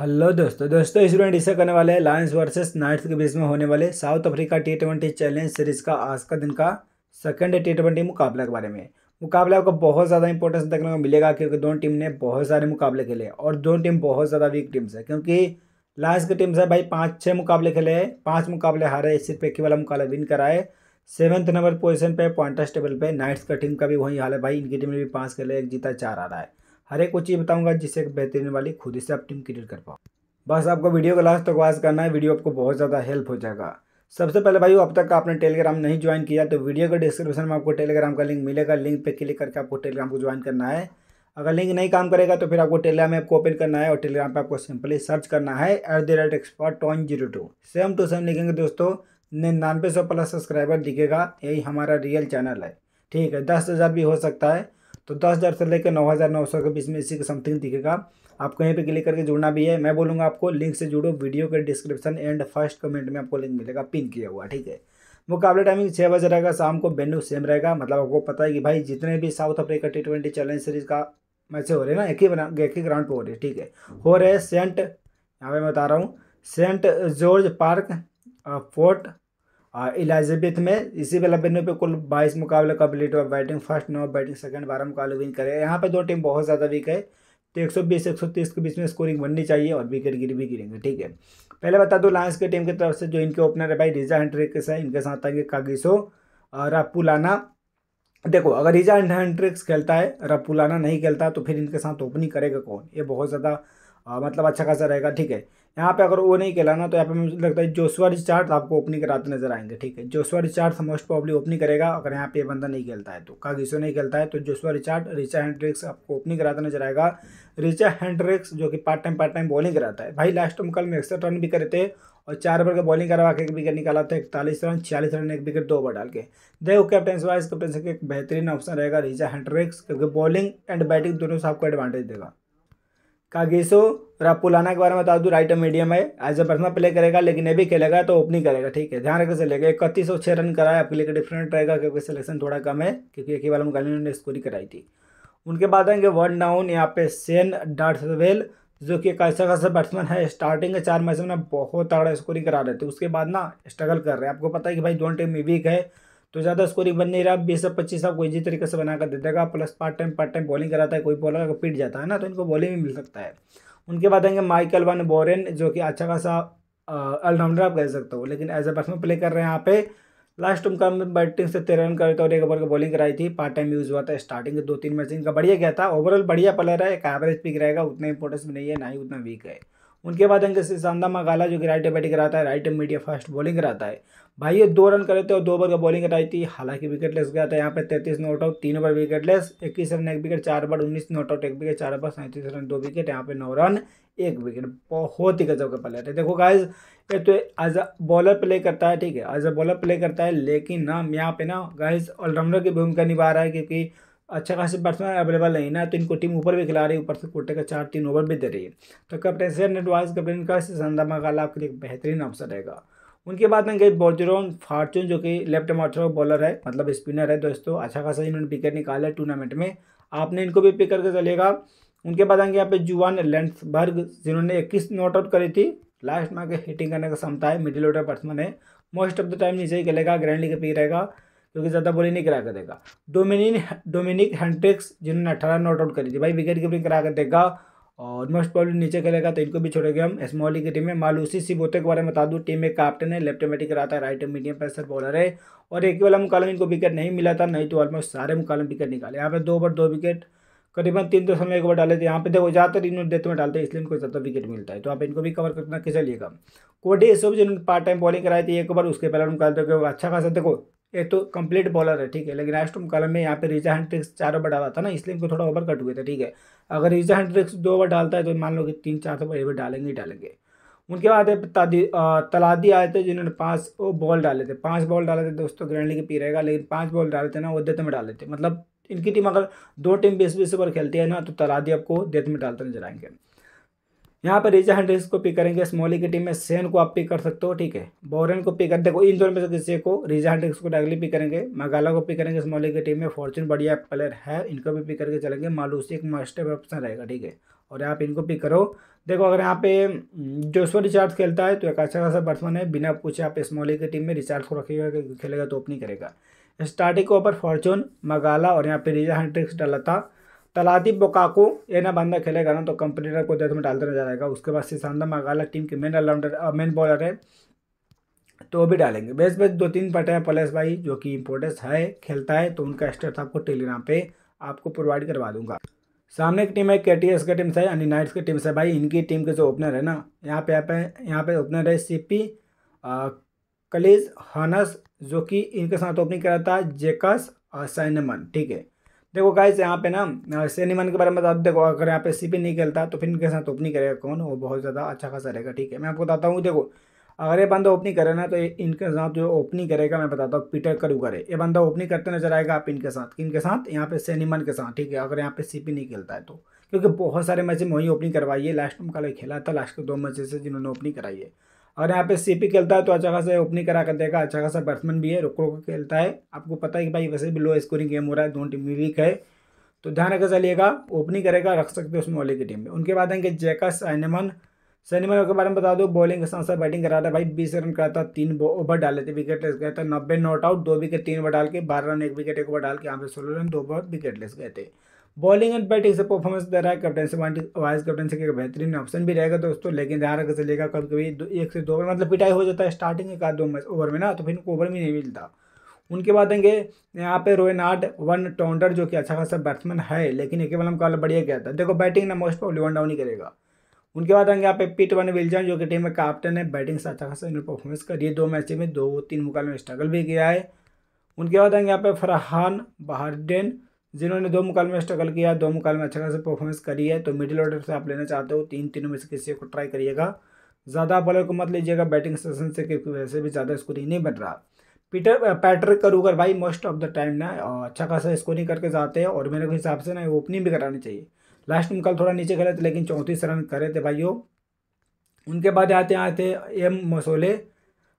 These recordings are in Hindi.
हेलो दोस्तों दोस्तों इस वीडियो इसे करने वाले हैं लायंस वर्सेस नाइट्स के बीच में होने वाले South Africa T twenty challenge series का आज का दिन का सेकंड टी ट्वेंटी मुकाबला के बारे में मुकाबला आपको बहुत ज़्यादा इंपॉर्टेंस देखने को मिलेगा क्योंकि दोनों टीम ने बहुत सारे मुकाबले खेले और दोनों टीम बहुत ज़्यादा वीक टीम्स है क्योंकि लायंस की टीम से भाई पाँच छः मुकाबले खेले पाँच मुकाबले हारे सिर्फ एक ही वाला मुकाबला विन कराए सेवन्थ नंबर पोजिशन पर पॉइंटर्स टेबल पर नाइट्स का टीम का भी वही हाल है भाई इनकी टीम ने भी पाँच खेले एक जीता चार आ रहा है हर एक वो चीज़ बताऊंगा जिससे बेहतरीन वाली खुद से आप टीम क्रिएट कर पाओ बस आपको वीडियो का लास्ट तक वाज करना है वीडियो आपको बहुत ज़्यादा हेल्प हो जाएगा सबसे पहले भाई अब तक आपने टेलीग्राम नहीं ज्वाइन किया तो वीडियो के डिस्क्रिप्शन में आपको टेलीग्राम का लिंक मिलेगा लिंक पे क्लिक करके आपको टेलीग्राम को ज्वाइन करना है अगर लिंक नहीं काम करेगा तो फिर आपको टेलीग्राम ऐप को ओपन करना है और टेलीग्राम पर आपको सिंपली सर्च करना है at the rate expert one zero two same two same लिखेंगे दोस्तों निन्यानवे सौ प्लस सब्सक्राइबर दिखेगा यही हमारा रियल चैनल है ठीक है दस हज़ार भी हो सकता है तो दस हज़ार से लेकर नौ हज़ार नौ सौ के बीच में इसी का समथिंग दिखेगा आप कहीं पे क्लिक करके जुड़ना भी है मैं बोलूँगा आपको लिंक से जुड़ो वीडियो के डिस्क्रिप्शन एंड फर्स्ट कमेंट में आपको लिंक मिलेगा पिन किया हुआ ठीक है मुकाबला टाइमिंग छः बजे रहेगा शाम को बेनू सेम रहेगा मतलब आपको पता है कि भाई जितने भी South Africa T twenty challenge series का मैच हो रहे हैं ना एक ही बना एक ही ग्राउंड पर हो रही है ठीक है हो रहे सेंट यहाँ पे मैं बता रहा हूँ Saint George Park Port Elizabeth में इसी वाला बेन्नू पे कुल बाईस मुकाबले कंप्लीट हुआ बैटिंग फर्स्ट नौ बैटिंग सेकंड बारह मुकाबले विन करे यहाँ पे दो टीम बहुत ज़्यादा वीक है तो एक सौ बीस एक सौ तीस के बीच में स्कोरिंग बननी चाहिए और विकेट गिर भी गिरेंगे ठीक है पहले बता दो लायंस की टीम की तरफ से जो इनके ओपनर है भाई रिजा हंड्रिक्स है इनके साथ आएंगे कागिसो रापुलाना देखो अगर रिजा हंड्रिक्स खेलता है रापुलाना नहीं खेलता तो फिर इनके साथ ओपनिंग करेगा कौन ये बहुत ज़्यादा मतलब अच्छा खासा रहेगा ठीक है यहाँ पे अगर वो नहीं कहलाना तो यहाँ पे मुझे लगता है जोशवा रिचार्ज आपको ओपनिंग कराते नजर आएंगे ठीक है Joshua Richards most probably opening करेगा अगर यहाँ पे बंदा नहीं खेलता है तो कागिसो नहीं खेलता है तो जोशवा रिचार्ड रिचा हैंड्रिक्स आपको ओपनिंग कराता नजर आएगा रिचा हैंड्रिक्स जो कि part time part time bowling कराता है भाई लास्ट में कल में एक्स्ट्रा रन भी करे थे और चार ओवर का बॉलिंग करवा के एक विकेट निकाला था इकतालीस रन छियालीस रन एक विकेट दो ओवर डाल के देखो कैप्टन वाइस कैप्टन से एक बेहतरीन ऑप्शन रहेगा रिचा हैंड्रिक्स क्योंकि बॉलिंग एंड बैटिंग दोनों से आपको एडवांटेज देगा कागेसो रापुलाना के बारे में बता दूँ राइट मीडियम है एज ए पर्सनल प्ले करेगा लेकिन अभी खेलेगा तो ओपनिंग करेगा ठीक है ध्यान रखकर चलेगा इकतीस सौ छः रन कराए आपके लिए डिफरेंट रहेगा क्योंकि सिलेक्शन थोड़ा कम है क्योंकि एक ही बार मुकाबले उन्होंने स्कोरिंग कराई थी उनके बाद आएंगे वन डाउन यहाँ पे सेन डार्सवेल जो कि एक ऐसा अच्छा खासा बैट्समैन है स्टार्टिंग के चार मैच में ना बहुत तगड़ा स्कोरिंग करा रहे थे उसके बाद ना स्ट्रगल कर रहे हैं आपको पता है कि भाई दोनों टीम वीक है तो ज़्यादा स्कोरिंग बन नहीं रहा बीस से पच्चीस आपको कोई जी तरीके से बनाकर दे देगा plus part time part time bowling कराता है कोई बॉलर अगर पीट जाता है ना तो इनको बॉलिंग भी मिल सकता है उनके बाद आएंगे माइकल वन बोरेन जो कि अच्छा खासा ऑलराउंडर आप कह सकते हो लेकिन एज ए बैट्समैन प्ले कर रहे हैं यहाँ पे लास्ट उनका बैटिंग से तेरह रन करे थे तो और एक ओवर की बॉलिंग कराई थी पार्ट टाइम यूज़ हुआ था स्टार्टिंग के दो तीन मैच इनका बढ़िया गया था ओवरऑल बढ़िया प्लेयर है एक एवरेज पिक रहेगा उतना इंपॉर्टेंस भी नहीं है ना ही उतना वीक है उनके बाद से सांदा मगाला जो कि राइट बैटिंग कराता है राइट मीडिया फास्ट बॉलिंग कराता है भाई ये दो रन करे थे और दो ओवर का बॉलिंग कराई थी हालांकि विकेट लेस गया था यहाँ पे तैतीस नॉट आउट तीन ओवर विकेट लेस इक्कीस रन एक विकेट चार बार उन्नीस नॉट आउट एक विकेट चार बार सैंतीस रन दो विकेट यहाँ पे नौ रन एक विकेट बहुत ही गजब का प्लेयर है देखो गाइज ये तो एज अ बॉलर प्ले करता है ठीक है एज अ बॉलर प्ले करता है लेकिन ना यहाँ पे ना गाइज ऑलराउंडर की भूमिका निभा रहा है क्योंकि अच्छा खासा बैट्समैन अवेलेबल नहीं ना तो इनको टीम ऊपर भी खिला रही है ऊपर से कोटे का चार तीन ओवर भी दे रही है तो कप्टेंसी नेटवाइज कप्टन का संदा मकाला आपके लिए बेहतरीन अवसर रहेगा उनके बाद में गए बॉर्जरोन फार्चून जो कि लेफ्ट मार्चर बॉलर है मतलब स्पिनर है दोस्तों अच्छा खासा इन्होंने विकेट निकाला है टूर्नामेंट में आपने इनको भी पिक करके चलेगा उनके बाद आएंगे यहाँ पे जुआन लेंथबर्ग जिन्होंने इक्कीस नॉट आउट करी थी लास्ट में आगे हिटिंग करने का क्षमता है मिडिल ऑर्डर बैट्समैन है मोस्ट ऑफ द टाइम नीचे ही खेलेगा ग्रैंड लीग पे रहेगा क्योंकि ज़्यादा बॉलिंग नहीं करा कर देगा डोमिनिन डोमिनिक हैंड्रिक्स जिन्होंने अठारह नॉट आउट करी थी भाई विकेट कीपिंग करा कर देगा और मोस्ट प्रॉब्लम नीचे करेगा तो इनको भी छोड़ेंगे हम स्मॉली की टीम में मालूसी सिबोते के बारे में बता दूँ टीम में कैप्टन है लेफ्ट बैटिंग कराता है राइट मीडियम पैसर बॉलर है और एक वाला मुकालम इनको विकेट नहीं मिला था नहीं तो ऑलमोस्ट सारे मुकालम विकेट निकाले यहाँ पर दो ओवर दो विकेट करीबन तीन दो समय एक ओवर डाले थे यहाँ पे देखो ज़्यादातर इन्होंने डेथ में डालते हैं इसलिए इनको ज़्यादा विकेट मिलता है तो आप इनको भी कवर करना किसे लिएगा कोडी सब जिन्होंने पार्ट टाइम बॉलिंग कराई थी एक ओवर उसके पहले उनका अच्छा खासा देखो एक तो कंप्लीट बॉलर है ठीक है लेकिन एस्टोम मुकाबले में यहाँ पे रिजा हैंड्रिक्स चार ओवर डाला था ना इसलिए इनको थोड़ा ओवर कट हुए थे ठीक है अगर रिजा हैंड्रिक्स दो ओवर डालता है तो मान लो कि तीन चार ओवर तो ये डालेंगे ही डालेंगे उनके बाद तलादी आए थे जिन्होंने पाँच वो बॉल डाले थे पाँच बॉल डाले थे दोस्तों ग्रैंड लीग पी रहेगा लेकिन पाँच बॉल डाले थे ना वो देते में डाले थे मतलब इनकी टीम अगर दो टीम बीस बीस ओवर खेलती है ना तो तलादी आपको देते में डालते नजर आएंगे यहाँ पर रिजा हंड्रेस को पिक करेंगे स्मॉली e की टीम में सेन को आप पिक कर सकते हो ठीक है बोरन को पिक कर देखो इन दोनों में से किसी को रिजा हंड्रेस को डायरेक्टली पिक करेंगे मगाला को पिक करेंगे स्मॉली की टीम में फॉर्चून बढ़िया प्लेयर है इनको भी पिक करके चलेंगे मालूसी एक मास्टर ऑप्शन रहेगा ठीक है और आप इनको पिक करो देखो अगर यहाँ पे जोशो हम्म, रिचार्ज खेलता है तो एक अच्छा खासा बैट्समैन है बिना पूछे आप स्मॉली e की टीम में रिचार्ज को रखेगा खेलेगा तो ओपनिंग करेगा स्टार्टिंग के ऊपर फॉर्चून मगाला और यहाँ पे रिजा हंड्रेस डाला था तलादी बोकाकू ये ना बंदा खेलेगा ना तो कंपनी को डेथ में डालते नजर जाएगा उसके बाद सिसांदा मगाला टीम के मेन ऑलराउंडर मेन बॉलर है तो वो भी डालेंगे बेस बेस दो तीन पटे हैं पलेस भाई जो कि इम्पोर्टेंस है खेलता है तो उनका स्टेट आपको टेलीग्राम पे आपको प्रोवाइड करवा दूंगा सामने की टीम है के टी एस की टीम से यानी नाइट्स की टीम से भाई इनकी टीम के जो ओपनर है ना यहाँ पे यहाँ पे यहाँ पे ओपनर है सी पी कलीज हनस जो कि इनके साथ ओपनिंग करा था जेकस और साइनमन ठीक है देखो गाइस यहाँ पे ना सिनेमन के बारे में बता देखो अगर यहाँ पे सी पी नहीं खेलता तो फिर इनके साथ ओपनिंग करेगा कौन वो बहुत ज़्यादा अच्छा खासा रहेगा ठीक है मैं आपको बताता हूँ देखो अगर ये बंदा ओपनिंग करे ना तो इनके साथ जो ओपनिंग करेगा मैं बताता हूँ पीटर करू करे ये बंदा ओपनिंग करते नजर आएगा आप इनके साथ इनके साथ यहाँ पे सैनीमन के साथ ठीक है अगर यहाँ पे सीपी नहीं खेलता है तो क्योंकि बहुत सारे मैचे में वही ओपनिंग करवाई है लास्ट में कल खेला था लास्ट के दो मैचेस से जिन्होंने ओपनिंग कराई है और यहाँ पे सीपी खेलता है तो अच्छा खासा ओपनिंग करा कर देगा अच्छा खासा बैट्समैन भी है रुक रुक खेलता है आपको पता है कि भाई वैसे भी लो स्कोरिंग गेम हो रहा है दोनों टीम भी वीक है तो ध्यान रखा चलिएगा ओपनिंग करेगा रख सकते हो उसमें ओली की टीम में उनके बाद आएंगे जैका सैनमन सैनमन के बारे में बता दो बॉलिंग के साथ साथ बैटिंग करा था भाई बीस रन करा था तीन ओवर डाले थे विकेट लेस गए थे नब्बे नॉट आउट दो विकेट तीन ओवर डाल के बारह रन एक विकेट एक ओवर डाल के यहाँ पे सोलह रन दो ओवर विकेट लेस गए थे बॉलिंग एंड बैटिंग से परफॉर्मेंस दे रहा है कैप्टन से वाइस कैप्टन से बेहतरीन ऑप्शन भी रहेगा दोस्तों लेकिन ध्यान रखकर चलेगा कभी कभी एक से दो ओवर मतलब पिटाई हो जाता है स्टार्टिंग के कार दो मैच ओवर में ना तो फिर इनको ओवर भी नहीं मिलता उनके बाद आएंगे यहाँ पे रोयनार्ड वन टाउंडर जो कि अच्छा खासा बैट्समैन है लेकिन एक बार मुकाबला बढ़िया गया था देखो बैटिंग ना मोस्ट प्रॉब्लम वन डाउन ही करेगा उनके बाद आएंगे यहाँ पे पीट वन विल्जन जो कि टीम में कैप्टन है बैटिंग से अच्छा खासा इन्होंने परफॉर्मेंस करी है दो मैच में दो तीन मुकाबले में स्ट्रगल भी किया है उनके बाद आएंगे यहाँ पे फरहान बहारडेन जिन्होंने दो मुकाल में स्ट्रगल किया दो मुकाल में अच्छा खासा परफॉर्मेंस करी है तो मिडिल ऑर्डर से आप लेना चाहते हो तीन तीनों में से किसी को ट्राई करिएगा ज़्यादा बॉलर को मत लीजिएगा बैटिंग सेशन से क्योंकि वैसे भी ज़्यादा स्कोरिंग नहीं बन रहा पीटर पैटर करूगर भाई मोस्ट ऑफ द टाइम ना अच्छा खासा स्कोरिंग करके जाते हैं और मेरे हिसाब से ना ओपनिंग भी करानी चाहिए लास्ट में कल थोड़ा नीचे खेले थे लेकिन चौंतीस रन करे थे भाइयों उनके बाद आते आते एम मसोले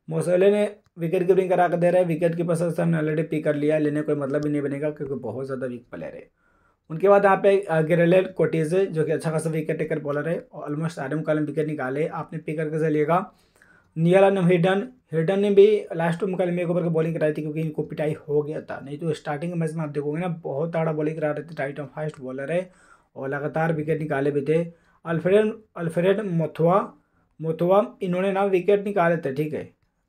मसोले ने विकेट कीपिंग करा कर दे रहे हैं विकेट कीपर से हमने ऑलरेडी पिक कर लिया लेने कोई मतलब ही नहीं बनेगा क्योंकि बहुत ज़्यादा वीक प्लेयर है उनके बाद यहाँ पे गिरेलेड कोटीज जो कि अच्छा खासा विकेट टेकर बॉलर है और ऑलमोस्ट आरम कॉलम विकेट निकाले आपने पिक करके चलिएगा नियलान हिडन हिडन ने भी लास्ट मुकाबले में एक ओवर की बॉलिंग कराई थी क्योंकि इनको पिटाई हो गया था नहीं तो स्टार्टिंग मैच में आप देखोगे ना बहुत ताड़ा बॉलिंग करा रहे थे टाइट ऑफ फास्ट बॉलर है और लगातार विकेट निकाले भी थे अल्फ्रेड अल्फ्रेड मोथुआ मोथुआ इन्होंने ना विकेट निकाले थे ठीक है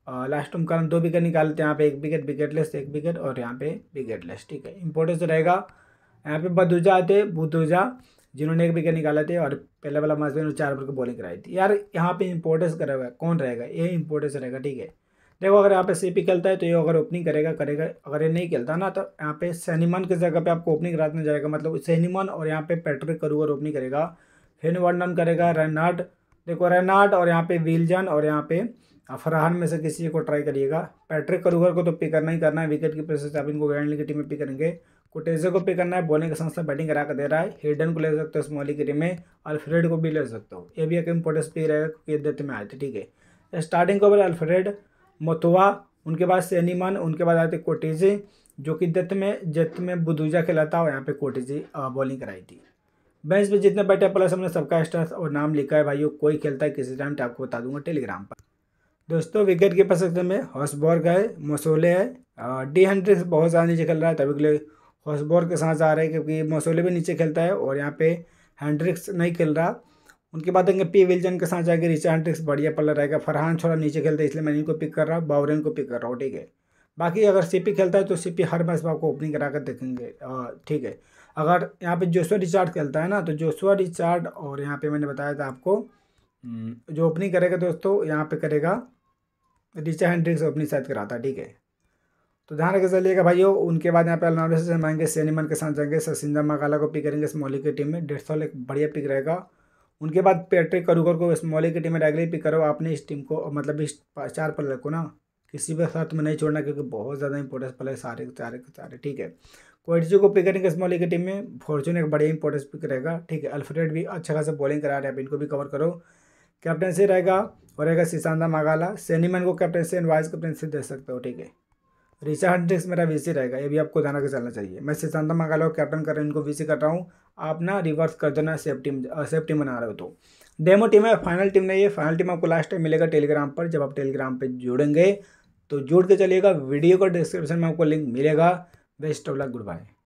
लास्ट में कारण दो विकेट निकालते हैं यहाँ पे एक विकेट लेस एक विकेट और यहाँ पे लेस ठीक है इंपॉर्टेंस तो रहेगा यहाँ पे बदुजा आते बुदुजा जिन्होंने एक विकेट निकाला थे और पहले वाला मैच में चार ओवर की बॉलिंग कराई थी यार यहाँ पे इंपोर्टेंस करेगा है कौन रहेगा ये इंपोर्टेंस रहेगा ठीक है देखो अगर यहाँ पे सीपी खेलता है तो ये अगर ओपनिंग करेगा करेगा अगर ये नहीं खेलता ना तो यहाँ पे सैनीमन की जगह पे आपको ओपनिंग कराने जाएगा मतलब सैनीमन और यहाँ पे पेट्रिक करूगर ओपनिंग करेगा फिन वर्डन करेगा रनार्ड देखो रेनाट और यहाँ पे विलजन और यहाँ पे फरहान में से किसी को ट्राई करिएगा पैट्रिक करूगर को तो पिक करना ही करना है विकेट प्रेस से आप इनको गैंडली की टीम में पिक करेंगे कुटेजे को पिक करना है बॉलिंग के साथ साथ बैटिंग करा कर दे रहा है हेडन को ले सकते हो स्मॉली की टीम में अल्फ्रेड को भी ले सकते हो ये भी एक इंपॉर्टेंस पिक रहेगा क्योंकि डेथ में आए थे ठीक है स्टार्टिंग को बोले अल्फ्रेड मोतुआ उनके बाद सैनीमन उनके बाद आए थे कोटेजे जो कि दत्त में जत्त में बुदूजा खेला था और यहाँ पे कोटेजे बॉलिंग कराई थी बेंच पे जितने बैठे प्लस हमने सबका स्टार्स और नाम लिखा है भाइयों कोई खेलता है किसी टाइम आपको बता दूंगा टेलीग्राम पर दोस्तों विकेट कीपर सेक्शन में हॉसबॉर्ग है मसोले है डी हंड्रेड बहुत ज़्यादा नीचे खेल रहा है तभी के लिए हॉसबॉर्ग के साथ जा रहे हैं क्योंकि मोसोले भी नीचे खेलता है और यहाँ पे हैंड्रिक्स नहीं खेल रहा उनके बाद आएंगे पी विलजन के साथ जाएंगे रिचा हैंड्रिक्स बढ़िया पलर रहेगा फरहान छोड़ा नीचे खेलता है इसलिए मैं इनको पिक कर रहा हूँ बावरिन को पिक कर रहा हूँ ठीक है बाकी अगर सीपी खेलता है तो सीपी हर मैच में आपको ओपनिंग करा कर देखेंगे ठीक है अगर यहाँ पे जोशुआ रिचार्ड खेलता है ना तो जोशुआ रिचार्ड और यहाँ पे मैंने बताया था आपको हम्म। जो ओपनिंग करेगा दोस्तों यहाँ पे करेगा रिचा हेंड्रिक्स ओपनिंग शायद कराता है ठीक है तो ध्यान रखे चलिएगा भाइयों उनके बाद यहाँ पे अलनाडो से हम सैनिमन सैनीमन के साथ जाएंगे सचिंदा मकाला को पिक करेंगे स्मॉली की टीम में डेढ़ सौ एक बढ़िया पिक रहेगा उनके बाद पेट्रिक करूगर को स्मॉली की टीम में डायरेक्टली पिक करो आपने इस टीम को मतलब इस चार प्लेयर को ना किसी भी शर्त में नहीं छोड़ना क्योंकि बहुत ज़्यादा इंपॉर्टेंस प्लेयर सारे सारे सारे ठीक है क्वाइटिजो को पिक करेंगे स्मॉल की टीम में फॉर्चून एक बड़ी इंपॉर्टेंस पिक रहेगा ठीक है अल्फ्रेड भी अच्छा खासा बॉलिंग करा रहे हैं इनको भी कवर करो कैप्टनसी रहेगा और रहेगा सिसांदा मागाला सैनीमैन को कैप्टनशी एंड वाइस कैप्टन दे सकते हो ठीक है रिचा हंड्रिक्स मेरा वीसी रहेगा ये भी आपको ध्यान रखकर चलना चाहिए मैं सिसांता मागाला को कैप्टन कर रहा हूँ इनको वीसी कर रहा हूँ आप ना रिवर्स कर देना सेफ टीम सेफ टीम बना रहे हो तो डेमो टीम है फाइनल टीम नहीं है फाइनल टीम आपको लास्ट टाइम मिलेगा टेलीग्राम पर जब आप टेलीग्राम पर जुड़ेंगे तो जुड़ के चलिएगा वीडियो का डिस्क्रिप्शन में आपको लिंक मिलेगा de of luck, Goodbye.